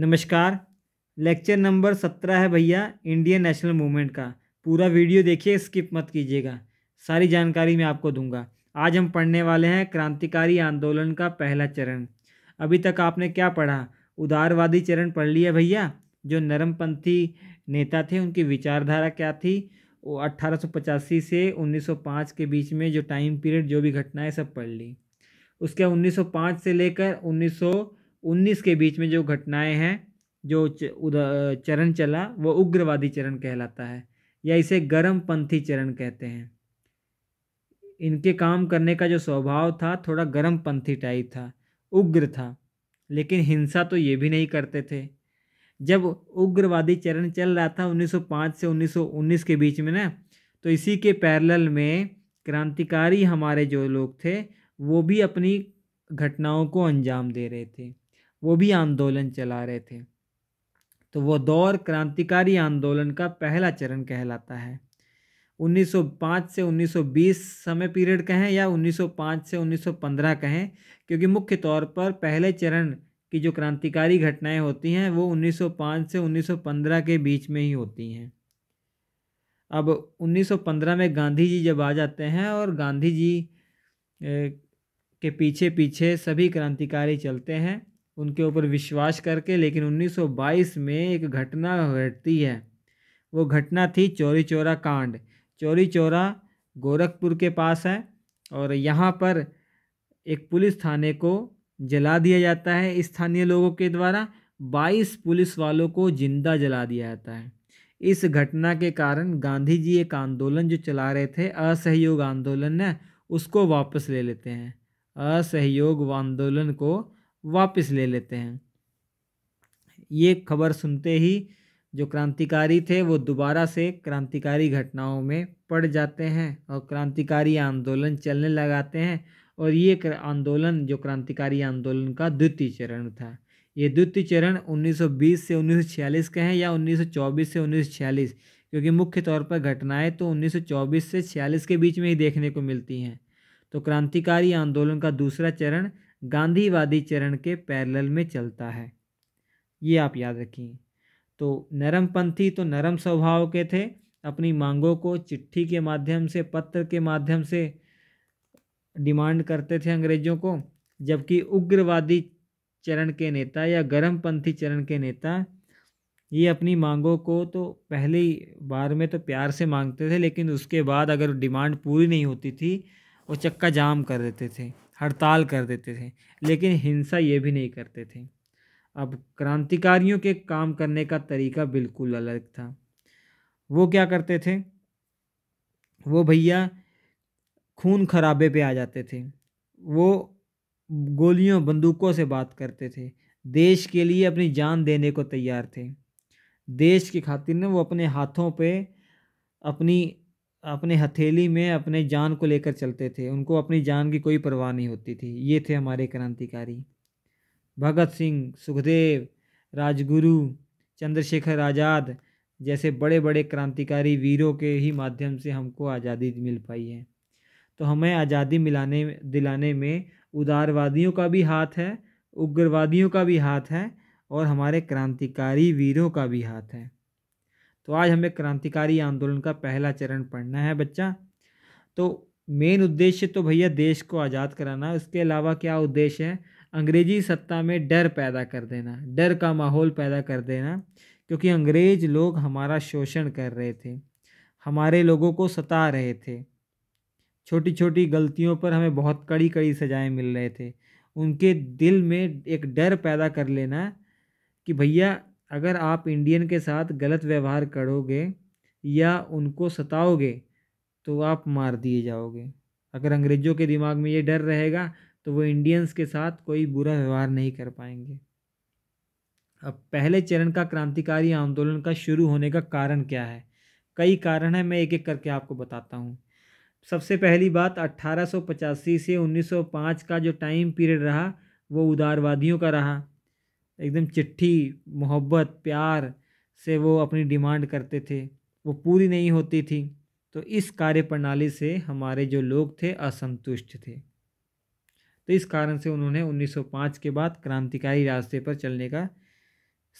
नमस्कार lecture number सत्रह है भैया इंडियन नेशनल मूवमेंट का पूरा वीडियो देखिए स्किप मत कीजिएगा सारी जानकारी मैं आपको दूंगा आज हम पढ़ने वाले हैं क्रांतिकारी आंदोलन का पहला चरण अभी तक आपने क्या पढ़ा उदारवादी चरण पढ़ लिया भैया जो नरमपंथी नेता थे उनकी विचारधारा क्या थी वो अट्ठारह से उन्नीस के बीच में जो टाइम पीरियड जो भी घटनाएँ सब पढ़ ली उसके 1905 से लेकर उन्नीस के बीच में जो घटनाएं हैं जो चरण चला वो उग्रवादी चरण कहलाता है या इसे गर्म पंथी चरण कहते हैं इनके काम करने का जो स्वभाव था थोड़ा गर्म पंथी टाइप था उग्र था लेकिन हिंसा तो ये भी नहीं करते थे जब उग्रवादी चरण चल रहा था 1905 से 1919 के बीच में ना तो इसी के पैरेलल में क्रांतिकारी हमारे जो लोग थे वो भी अपनी घटनाओं को अंजाम दे रहे थे वो भी आंदोलन चला रहे थे तो वो दौर क्रांतिकारी आंदोलन का पहला चरण कहलाता है 1905 से 1920 समय पीरियड कहें या 1905 से 1915 कहें क्योंकि मुख्य तौर पर पहले चरण की जो क्रांतिकारी घटनाएं होती हैं वो 1905 से 1915 के बीच में ही होती हैं अब 1915 में गांधी जी जब आ जाते हैं और गांधी जी के पीछे पीछे सभी क्रांतिकारी चलते हैं उनके ऊपर विश्वास करके लेकिन 1922 में एक घटना घटती है वो घटना थी चौरी चौरा कांड चौरी चौरा गोरखपुर के पास है और यहाँ पर एक पुलिस थाने को जला दिया जाता है स्थानीय लोगों के द्वारा 22 पुलिस वालों को जिंदा जला दिया जाता है इस घटना के कारण गांधी जी एक आंदोलन जो चला रहे थे असहयोग आंदोलन ने उसको वापस ले लेते हैं असहयोग आंदोलन को वापस ले लेते हैं ये खबर सुनते ही जो क्रांतिकारी थे वो दोबारा से क्रांतिकारी घटनाओं में पड़ जाते हैं और क्रांतिकारी आंदोलन चलने लगाते हैं और ये आंदोलन जो क्रांतिकारी आंदोलन का द्वितीय चरण था ये द्वितीय चरण 1920 से 1946 के हैं या 1924 से 1946 क्योंकि मुख्य तौर पर घटनाएं तो 1924 से 46 के बीच में ही देखने को मिलती हैं तो क्रांतिकारी आंदोलन का दूसरा चरण गांधीवादी चरण के पैरेलल में चलता है ये आप याद रखिए तो नरमपंथी तो नरम स्वभाव के थे अपनी मांगों को चिट्ठी के माध्यम से पत्र के माध्यम से डिमांड करते थे अंग्रेज़ों को जबकि उग्रवादी चरण के नेता या गर्मपंथी चरण के नेता ये अपनी मांगों को तो पहली बार में तो प्यार से मांगते थे लेकिन उसके बाद अगर डिमांड पूरी नहीं होती थी वो चक्का जाम कर देते थे हड़ताल कर देते थे लेकिन हिंसा ये भी नहीं करते थे अब क्रांतिकारियों के काम करने का तरीका बिल्कुल अलग था वो क्या करते थे वो भैया खून खराबे पे आ जाते थे वो गोलियों बंदूकों से बात करते थे देश के लिए अपनी जान देने को तैयार थे देश की खातिर ने वो अपने हाथों पे अपनी अपने हथेली में अपने जान को लेकर चलते थे उनको अपनी जान की कोई परवाह नहीं होती थी ये थे हमारे क्रांतिकारी भगत सिंह सुखदेव राजगुरु चंद्रशेखर आज़ाद जैसे बड़े बड़े क्रांतिकारी वीरों के ही माध्यम से हमको आज़ादी मिल पाई है तो हमें आज़ादी मिलाने दिलाने में उदारवादियों का भी हाथ है उग्रवादियों का भी हाथ है और हमारे क्रांतिकारी वीरों का भी हाथ है तो आज हमें क्रांतिकारी आंदोलन का पहला चरण पढ़ना है बच्चा तो मेन उद्देश्य तो भैया देश को आज़ाद कराना उसके अलावा क्या उद्देश्य है अंग्रेजी सत्ता में डर पैदा कर देना डर का माहौल पैदा कर देना क्योंकि अंग्रेज लोग हमारा शोषण कर रहे थे हमारे लोगों को सता रहे थे छोटी छोटी गलतियों पर हमें बहुत कड़ी कड़ी सजाएं मिल रहे थे उनके दिल में एक डर पैदा कर लेना कि भैया अगर आप इंडियन के साथ गलत व्यवहार करोगे या उनको सताओगे तो आप मार दिए जाओगे अगर अंग्रेज़ों के दिमाग में ये डर रहेगा तो वो इंडियंस के साथ कोई बुरा व्यवहार नहीं कर पाएंगे अब पहले चरण का क्रांतिकारी आंदोलन का शुरू होने का कारण क्या है कई कारण हैं मैं एक एक करके आपको बताता हूँ सबसे पहली बात 1885 से 1905 का जो टाइम पीरियड रहा वो उदारवादियों का रहा एकदम चिट्ठी मोहब्बत प्यार से वो अपनी डिमांड करते थे वो पूरी नहीं होती थी तो इस कार्य प्रणाली से हमारे जो लोग थे असंतुष्ट थे तो इस कारण से उन्होंने 1905 के बाद क्रांतिकारी रास्ते पर चलने का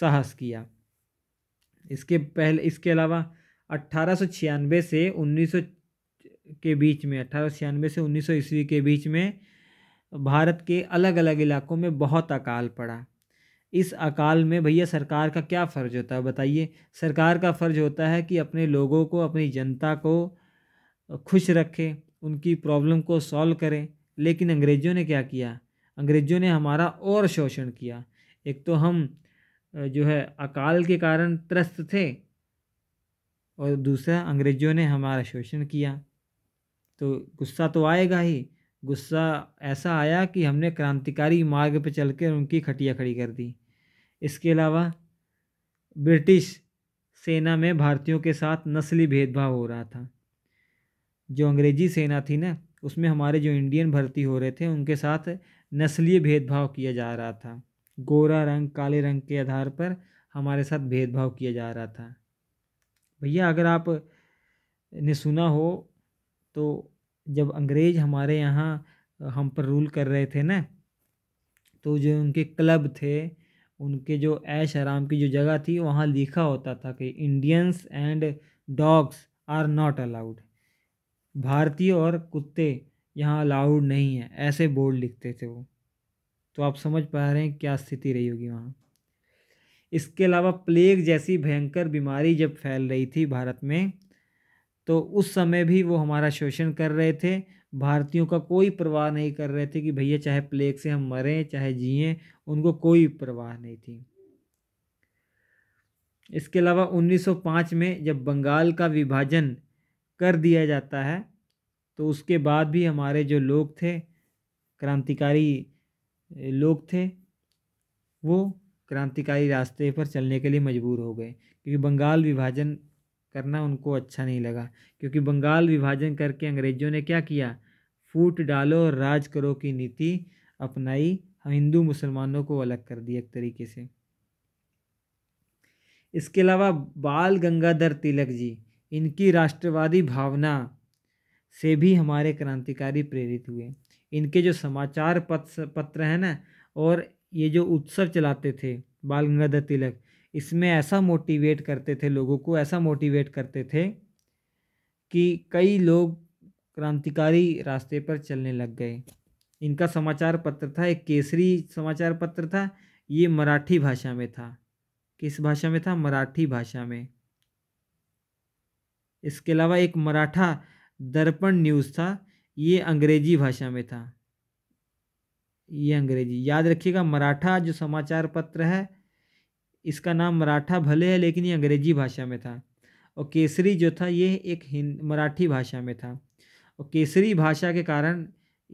साहस किया इसके पहले इसके अलावा अट्ठारह से उन्नीस के बीच में अट्ठारह से उन्नीस ईस्वी के बीच में भारत के अलग अलग इलाकों में बहुत अकाल पड़ा इस अकाल में भैया सरकार का क्या फ़र्ज़ होता है बताइए सरकार का फ़र्ज़ होता है कि अपने लोगों को अपनी जनता को खुश रखे उनकी प्रॉब्लम को सॉल्व करें लेकिन अंग्रेज़ों ने क्या किया अंग्रेज़ों ने हमारा और शोषण किया एक तो हम जो है अकाल के कारण त्रस्त थे और दूसरा अंग्रेज़ों ने हमारा शोषण किया तो गुस्सा तो आएगा ही गुस्सा ऐसा आया कि हमने क्रांतिकारी मार्ग पर चल कर उनकी खटिया खड़ी कर दी इसके अलावा ब्रिटिश सेना में भारतीयों के साथ नस्ली भेदभाव हो रहा था जो अंग्रेजी सेना थी ना उसमें हमारे जो इंडियन भर्ती हो रहे थे उनके साथ नस्लीय भेदभाव किया जा रहा था गोरा रंग काले रंग के आधार पर हमारे साथ भेदभाव किया जा रहा था भैया अगर आप ने सुना हो तो जब अंग्रेज़ हमारे यहाँ हम पर रूल कर रहे थे ना तो जो उनके क्लब थे उनके जो ऐश आराम की जो जगह थी वहाँ लिखा होता था कि Indians and dogs are not allowed भारतीय और कुत्ते यहाँ अलाउड नहीं है ऐसे बोर्ड लिखते थे वो तो आप समझ पा रहे हैं क्या स्थिति रही होगी वहाँ इसके अलावा प्लेग जैसी भयंकर बीमारी जब फैल रही थी भारत में तो उस समय भी वो हमारा शोषण कर रहे थे भारतीयों का कोई परवाह नहीं कर रहे थे कि भैया चाहे प्लेग से हम मरें चाहे जिए उनको कोई परवाह नहीं थी इसके अलावा 1905 में जब बंगाल का विभाजन कर दिया जाता है तो उसके बाद भी हमारे जो लोग थे क्रांतिकारी लोग थे वो क्रांतिकारी रास्ते पर चलने के लिए मजबूर हो गए क्योंकि बंगाल विभाजन करना उनको अच्छा नहीं लगा क्योंकि बंगाल विभाजन करके अंग्रेज़ों ने क्या किया फूट डालो और राज करो की नीति अपनाई हिंदू मुसलमानों को अलग कर दिया एक तरीके से इसके अलावा बाल गंगाधर तिलक जी इनकी राष्ट्रवादी भावना से भी हमारे क्रांतिकारी प्रेरित हुए इनके जो समाचार पत्र पत्र हैं ना और ये जो उत्सव चलाते थे बाल गंगाधर तिलक इसमें ऐसा मोटिवेट करते थे लोगों को ऐसा मोटिवेट करते थे कि कई लोग क्रांतिकारी रास्ते पर चलने लग गए इनका समाचार पत्र था एक केसरी समाचार पत्र था ये मराठी भाषा में था किस भाषा में था मराठी भाषा में इसके अलावा एक मराठा दर्पण न्यूज़ था ये अंग्रेजी भाषा में था ये अंग्रेजी याद रखिएगा मराठा जो समाचार पत्र है इसका नाम मराठा भले है लेकिन ये अंग्रेजी भाषा में था और केसरी जो था ये एक हिंद मराठी भाषा में था और केसरी भाषा के कारण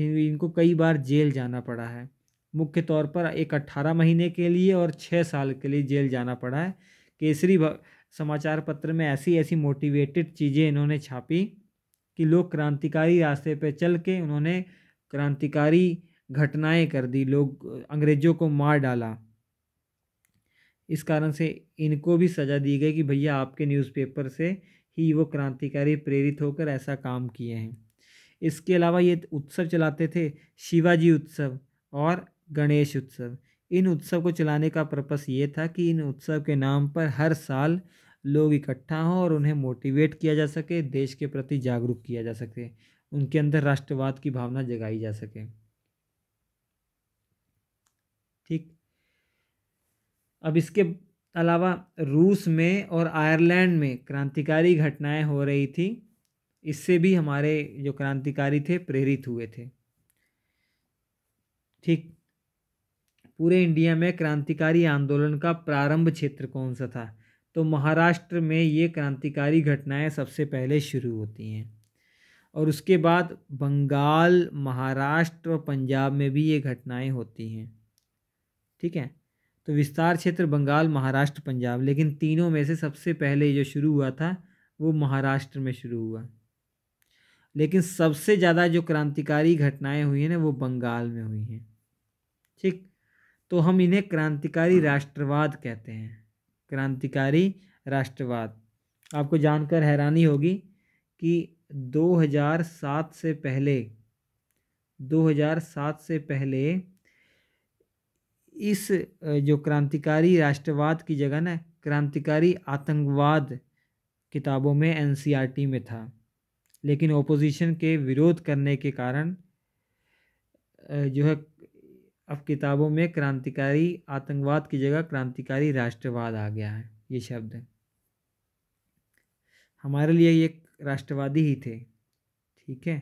इनको कई बार जेल जाना पड़ा है मुख्य तौर पर एक अट्ठारह महीने के लिए और छः साल के लिए जेल जाना पड़ा है केसरी समाचार पत्र में ऐसी ऐसी मोटिवेटेड चीज़ें इन्होंने छापी कि लोग क्रांतिकारी रास्ते पर चल के उन्होंने क्रांतिकारी घटनाएं कर दी लोग अंग्रेज़ों को मार डाला इस कारण से इनको भी सज़ा दी गई कि भैया आपके न्यूज़पेपर से ही वो क्रांतिकारी प्रेरित होकर ऐसा काम किए हैं इसके अलावा ये उत्सव चलाते थे शिवाजी उत्सव और गणेश उत्सव इन उत्सव को चलाने का पर्पस ये था कि इन उत्सव के नाम पर हर साल लोग इकट्ठा हों और उन्हें मोटिवेट किया जा सके देश के प्रति जागरूक किया जा सके उनके अंदर राष्ट्रवाद की भावना जगाई जा सके ठीक अब इसके अलावा रूस में और आयरलैंड में क्रांतिकारी घटनाएं हो रही थी इससे भी हमारे जो क्रांतिकारी थे प्रेरित हुए थे ठीक पूरे इंडिया में क्रांतिकारी आंदोलन का प्रारंभ क्षेत्र कौन सा था तो महाराष्ट्र में ये क्रांतिकारी घटनाएं सबसे पहले शुरू होती हैं और उसके बाद बंगाल महाराष्ट्र और पंजाब में भी ये घटनाएं होती हैं ठीक है तो विस्तार क्षेत्र बंगाल महाराष्ट्र पंजाब लेकिन तीनों में से सबसे पहले जो शुरू हुआ था वो महाराष्ट्र में शुरू हुआ लेकिन सबसे ज़्यादा जो क्रांतिकारी घटनाएं हुई हैं ना वो बंगाल में हुई हैं ठीक तो हम इन्हें क्रांतिकारी राष्ट्रवाद कहते हैं क्रांतिकारी राष्ट्रवाद आपको जानकर हैरानी होगी कि 2007 से पहले 2007 से पहले इस जो क्रांतिकारी राष्ट्रवाद की जगह ना क्रांतिकारी आतंकवाद किताबों में एनसीईआरटी में था लेकिन ओपोजिशन के विरोध करने के कारण जो है अब किताबों में क्रांतिकारी आतंकवाद की जगह क्रांतिकारी राष्ट्रवाद आ गया है ये शब्द है हमारे लिए ये राष्ट्रवादी ही थे ठीक है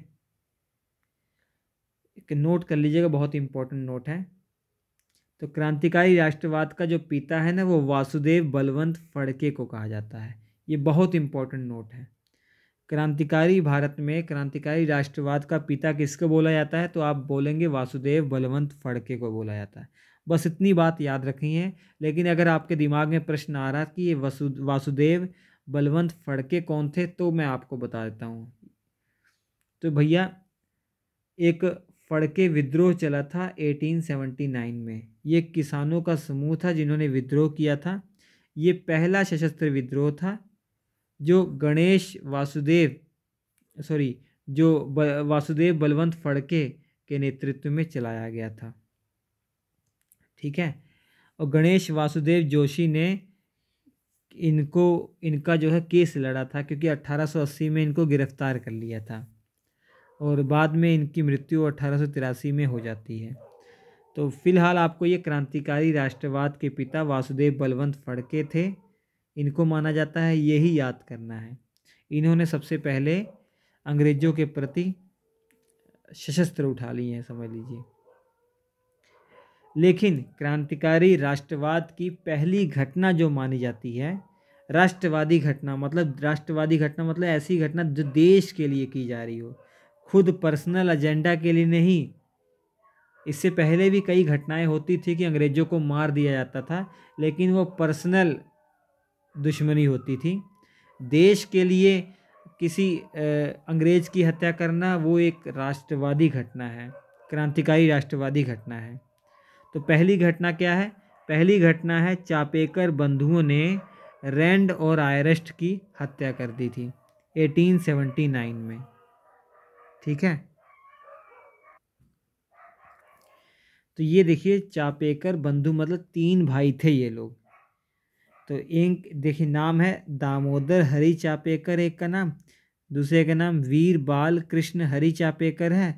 एक नोट कर लीजिएगा बहुत इंपॉर्टेंट नोट है तो क्रांतिकारी राष्ट्रवाद का जो पिता है ना वो वासुदेव बलवंत फड़के को कहा जाता है ये बहुत इंपॉर्टेंट नोट है क्रांतिकारी भारत में क्रांतिकारी राष्ट्रवाद का पिता किसको बोला जाता है तो आप बोलेंगे वासुदेव बलवंत फड़के को बोला जाता है बस इतनी बात याद रखनी है लेकिन अगर आपके दिमाग में प्रश्न आ रहा कि ये वसु वासुदेव बलवंत फड़के कौन थे तो मैं आपको बता देता हूँ तो भैया एक फड़के विद्रोह चला था 1879 में ये किसानों का समूह था जिन्होंने विद्रोह किया था ये पहला सशस्त्र विद्रोह था जो गणेश वासुदेव सॉरी जो वासुदेव बलवंत फड़के के नेतृत्व में चलाया गया था ठीक है और गणेश वासुदेव जोशी ने इनको इनका जो है केस लड़ा था क्योंकि 1880 में इनको गिरफ्तार कर लिया था और बाद में इनकी मृत्यु अठारह में हो जाती है तो फिलहाल आपको ये क्रांतिकारी राष्ट्रवाद के पिता वासुदेव बलवंत फड़के थे इनको माना जाता है यही याद करना है इन्होंने सबसे पहले अंग्रेज़ों के प्रति सशस्त्र उठा लिए हैं समझ लीजिए लेकिन क्रांतिकारी राष्ट्रवाद की पहली घटना जो मानी जाती है राष्ट्रवादी घटना मतलब राष्ट्रवादी घटना मतलब ऐसी घटना जो देश के लिए की जा रही हो खुद पर्सनल एजेंडा के लिए नहीं इससे पहले भी कई घटनाएं होती थी कि अंग्रेज़ों को मार दिया जाता था लेकिन वो पर्सनल दुश्मनी होती थी देश के लिए किसी अंग्रेज की हत्या करना वो एक राष्ट्रवादी घटना है क्रांतिकारी राष्ट्रवादी घटना है तो पहली घटना क्या है पहली घटना है चापेकर बंधुओं ने रैंड और आयरस्ट की हत्या कर दी थी 1879 में ठीक है तो ये देखिए चापेकर बंधु मतलब तीन भाई थे ये लोग तो एक देखिए नाम है दामोदर हरी चापेकर एक का नाम दूसरे का नाम वीर बाल कृष्ण हरी चापेकर है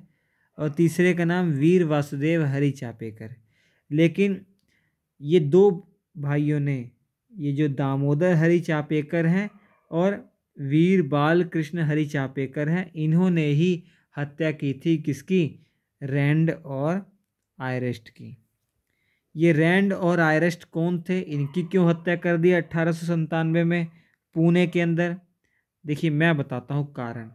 और तीसरे का नाम वीर वासुदेव हरी चापेकर लेकिन ये दो भाइयों ने ये जो दामोदर हरी चापेकर हैं और वीर बाल कृष्ण हरी चापेकर हैं इन्होंने ही हत्या की थी किसकी रैंड और आयरेस्ट की ये रैंड और आयरस्ट कौन थे इनकी क्यों हत्या कर दी अट्ठारह में पुणे के अंदर देखिए मैं बताता हूँ कारण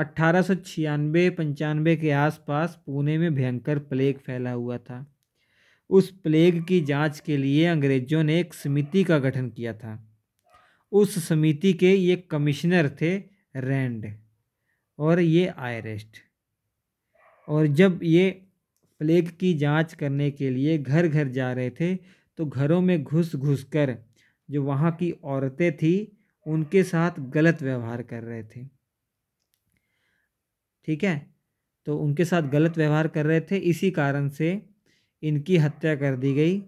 अट्ठारह सौ छियानवे पंचानवे के आसपास पुणे में भयंकर प्लेग फैला हुआ था उस प्लेग की जांच के लिए अंग्रेजों ने एक समिति का गठन किया था उस समिति के ये कमिश्नर थे रैंड और ये आयरेस्ट और जब ये प्लेग की जांच करने के लिए घर घर जा रहे थे तो घरों में घुस घुस कर जो वहाँ की औरतें थी उनके साथ गलत व्यवहार कर रहे थे ठीक है तो उनके साथ गलत व्यवहार कर रहे थे इसी कारण से इनकी हत्या कर दी गई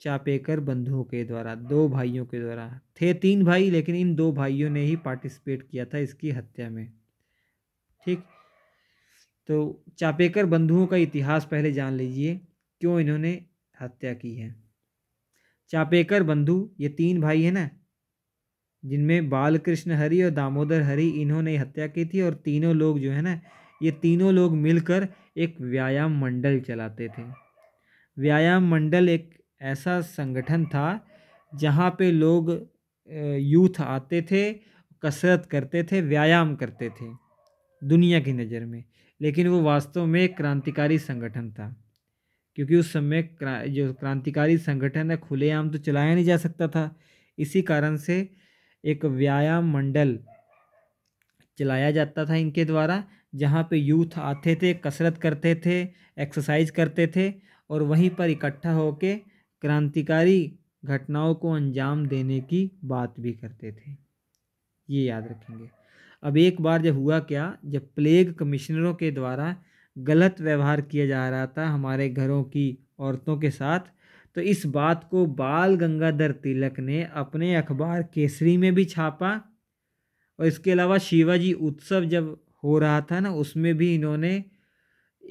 चापेकर बंधुओं के द्वारा दो भाइयों के द्वारा थे तीन भाई लेकिन इन दो भाइयों ने ही पार्टिसिपेट किया था इसकी हत्या में ठीक तो चापेकर बंधुओं का इतिहास पहले जान लीजिए क्यों इन्होंने हत्या की है चापेकर बंधु ये तीन भाई हैं ना जिनमें बालकृष्ण हरि और दामोदर हरि इन्होंने हत्या की थी और तीनों लोग जो है ना ये तीनों लोग मिलकर एक व्यायाम मंडल चलाते थे व्यायाम मंडल एक ऐसा संगठन था जहाँ पे लोग यूथ आते थे कसरत करते थे व्यायाम करते थे दुनिया की नज़र में लेकिन वो वास्तव में एक क्रांतिकारी संगठन था क्योंकि उस समय क्रा, जो क्रांतिकारी संगठन है खुलेआम तो चलाया नहीं जा सकता था इसी कारण से एक व्यायाम मंडल चलाया जाता था इनके द्वारा जहाँ पे यूथ आते थे कसरत करते थे एक्सरसाइज करते थे और वहीं पर इकट्ठा होकर क्रांतिकारी घटनाओं को अंजाम देने की बात भी करते थे ये याद रखेंगे अब एक बार जब हुआ क्या जब प्लेग कमिश्नरों के द्वारा गलत व्यवहार किया जा रहा था हमारे घरों की औरतों के साथ तो इस बात को बाल गंगाधर तिलक ने अपने अखबार केसरी में भी छापा और इसके अलावा शिवाजी उत्सव जब हो रहा था ना उसमें भी इन्होंने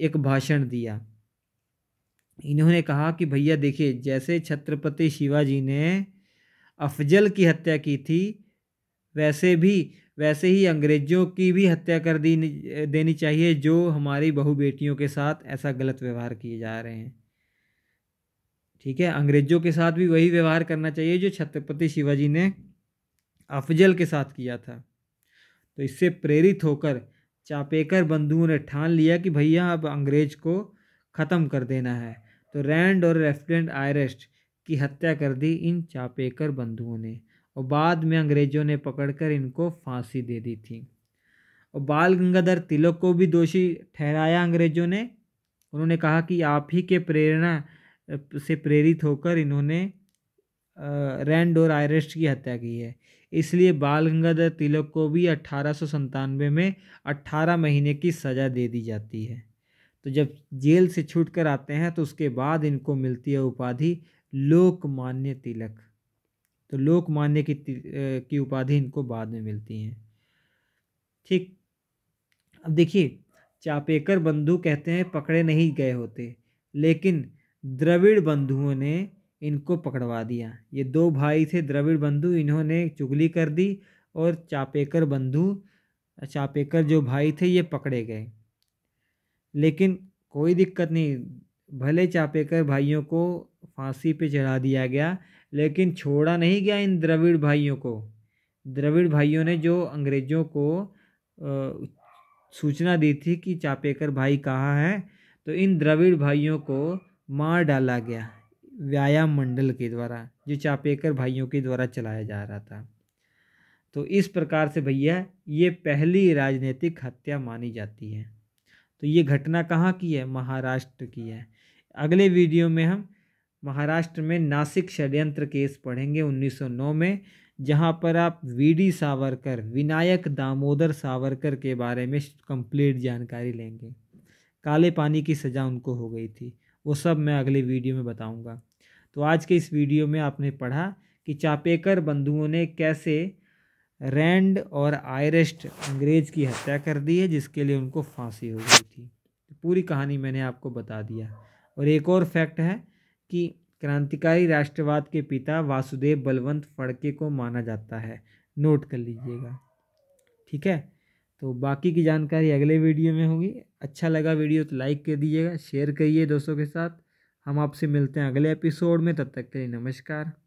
एक भाषण दिया इन्होंने कहा कि भैया देखिए जैसे छत्रपति शिवाजी ने अफजल की हत्या की थी वैसे भी वैसे ही अंग्रेज़ों की भी हत्या कर दी देनी चाहिए जो हमारी बहू बेटियों के साथ ऐसा गलत व्यवहार किए जा रहे हैं ठीक है अंग्रेज़ों के साथ भी वही व्यवहार करना चाहिए जो छत्रपति शिवाजी ने अफजल के साथ किया था तो इससे प्रेरित होकर चापेकर बंधुओं ने ठान लिया कि भैया अब अंग्रेज को ख़त्म कर देना है तो रैंड और रेफिडेंट आयरस्ट की हत्या कर दी इन चापेकर बंधुओं ने और बाद में अंग्रेज़ों ने पकड़कर इनको फांसी दे दी थी और बाल गंगाधर तिलक को भी दोषी ठहराया अंग्रेज़ों ने उन्होंने कहा कि आप ही के प्रेरणा से प्रेरित होकर इन्होंने रैंड और आयरेस्ट की हत्या की है इसलिए बाल गंगाधर तिलक को भी अट्ठारह में 18 महीने की सज़ा दे दी जाती है तो जब जेल से छूट कर आते हैं तो उसके बाद इनको मिलती है उपाधि लोकमान्य तिलक तो लोकमान्य की की उपाधि इनको बाद में मिलती हैं ठीक अब देखिए चापेकर बंधु कहते हैं पकड़े नहीं गए होते लेकिन द्रविड़ बंधुओं ने इनको पकड़वा दिया ये दो भाई थे द्रविड़ बंधु इन्होंने चुगली कर दी और चापेकर बंधु चापेकर जो भाई थे ये पकड़े गए लेकिन कोई दिक्कत नहीं भले चापेकर भाइयों को फांसी पे चढ़ा दिया गया लेकिन छोड़ा नहीं गया इन द्रविड़ भाइयों को द्रविड़ भाइयों ने जो अंग्रेज़ों को आ, सूचना दी थी कि चापेकर भाई कहाँ है तो इन द्रविड़ भाइयों को मार डाला गया व्यायाम मंडल के द्वारा जो चापेकर भाइयों के द्वारा चलाया जा रहा था तो इस प्रकार से भैया ये पहली राजनीतिक हत्या मानी जाती है तो ये घटना कहाँ की है महाराष्ट्र की है अगले वीडियो में हम महाराष्ट्र में नासिक षड्यंत्र केस पढ़ेंगे 1909 में जहाँ पर आप वीडी सावरकर विनायक दामोदर सावरकर के बारे में कंप्लीट जानकारी लेंगे काले पानी की सज़ा उनको हो गई थी वो सब मैं अगले वीडियो में बताऊंगा तो आज के इस वीडियो में आपने पढ़ा कि चापेकर बंधुओं ने कैसे रैंड और आयरिस्ट अंग्रेज की हत्या कर दी है जिसके लिए उनको फांसी हो गई थी तो पूरी कहानी मैंने आपको बता दिया और एक और फैक्ट है कि क्रांतिकारी राष्ट्रवाद के पिता वासुदेव बलवंत फड़के को माना जाता है नोट कर लीजिएगा ठीक है तो बाकी की जानकारी अगले वीडियो में होगी अच्छा लगा वीडियो तो लाइक कर दीजिएगा शेयर करिए दोस्तों के साथ हम आपसे मिलते हैं अगले एपिसोड में तब तक के लिए नमस्कार